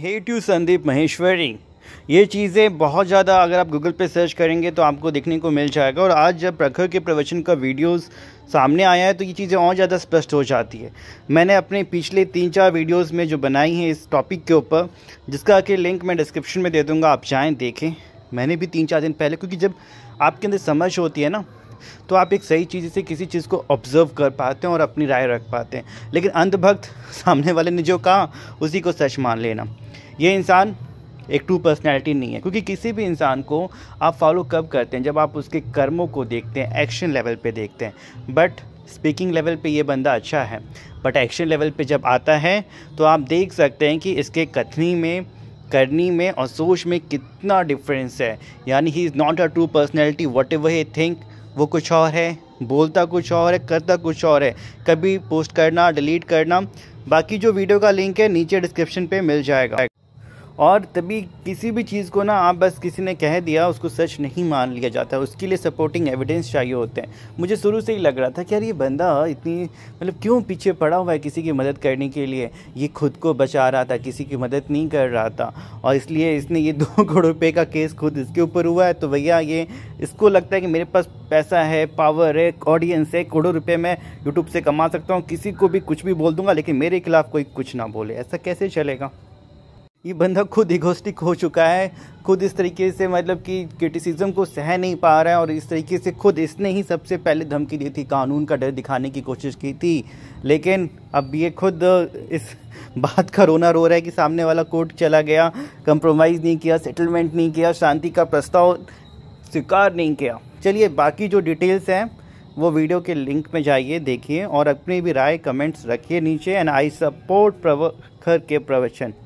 हे to Sandeep Maheshwari ये चीज़ें बहुत ज़्यादा अगर आप गूगल पे सर्च करेंगे तो आपको देखने को मिल जाएगा और आज जब प्रखर के प्रवचन का वीडियोस सामने आया है तो ये चीज़ें और ज़्यादा स्पष्ट हो जाती है मैंने अपने पिछले तीन चार वीडियोस में जो बनाई हैं इस टॉपिक के ऊपर जिसका कि लिंक मैं डिस्क्रिप्शन में दे दूँगा आप जाएँ देखें मैंने भी तीन चार दिन पहले क्योंकि जब आपके अंदर समझ होती है ना तो आप एक सही चीज़ से किसी चीज़ को ऑब्जर्व कर पाते हैं और अपनी राय रख पाते हैं लेकिन अंधभक्त सामने वाले ने जो कहा उसी को सच मान लेना ये इंसान एक टू पर्सनैलिटी नहीं है क्योंकि किसी भी इंसान को आप फॉलो कब करते हैं जब आप उसके कर्मों को देखते हैं एक्शन लेवल पे देखते हैं बट स्पीकिंग लेवल पे ये बंदा अच्छा है बट एक्शन लेवल पे जब आता है तो आप देख सकते हैं कि इसके कथनी में करनी में और सोच में कितना डिफरेंस है यानी he is not a true personality whatever he think वो कुछ और है बोलता कुछ और है करता कुछ और है कभी पोस्ट करना डिलीट करना बाकी जो वीडियो का लिंक है नीचे डिस्क्रिप्शन पे मिल जाएगा और तभी किसी भी चीज़ को ना आप बस किसी ने कह दिया उसको सच नहीं मान लिया जाता उसके लिए सपोर्टिंग एविडेंस चाहिए होते हैं मुझे शुरू से ही लग रहा था कि यार ये बंदा इतनी मतलब क्यों पीछे पड़ा हुआ है किसी की मदद करने के लिए ये खुद को बचा रहा था किसी की मदद नहीं कर रहा था और इसलिए इसने ये दो करोड़ रुपये का केस खुद इसके ऊपर हुआ है तो भैया ये इसको लगता है कि मेरे पास पैसा है पावर है ऑडियंस है करोड़ों रुपये मैं यूट्यूब से कमा सकता हूँ किसी को भी कुछ भी बोल दूंगा लेकिन मेरे खिलाफ़ कोई कुछ ना बोले ऐसा कैसे चलेगा ये बंदा खुद इगोस्टिक हो चुका है खुद इस तरीके से मतलब कि क्रिटिसिज्म को सह नहीं पा रहा है और इस तरीके से खुद इसने ही सबसे पहले धमकी दी थी कानून का डर दिखाने की कोशिश की थी लेकिन अब ये खुद इस बात का रोना रो रहा है कि सामने वाला कोर्ट चला गया कंप्रोमाइज़ नहीं किया सेटलमेंट नहीं किया शांति का प्रस्ताव स्वीकार नहीं किया चलिए बाकी जो डिटेल्स हैं वो वीडियो के लिंक में जाइए देखिए और अपनी भी राय कमेंट्स रखिए नीचे एंड आई सपोर्ट प्रवखर के प्रवचन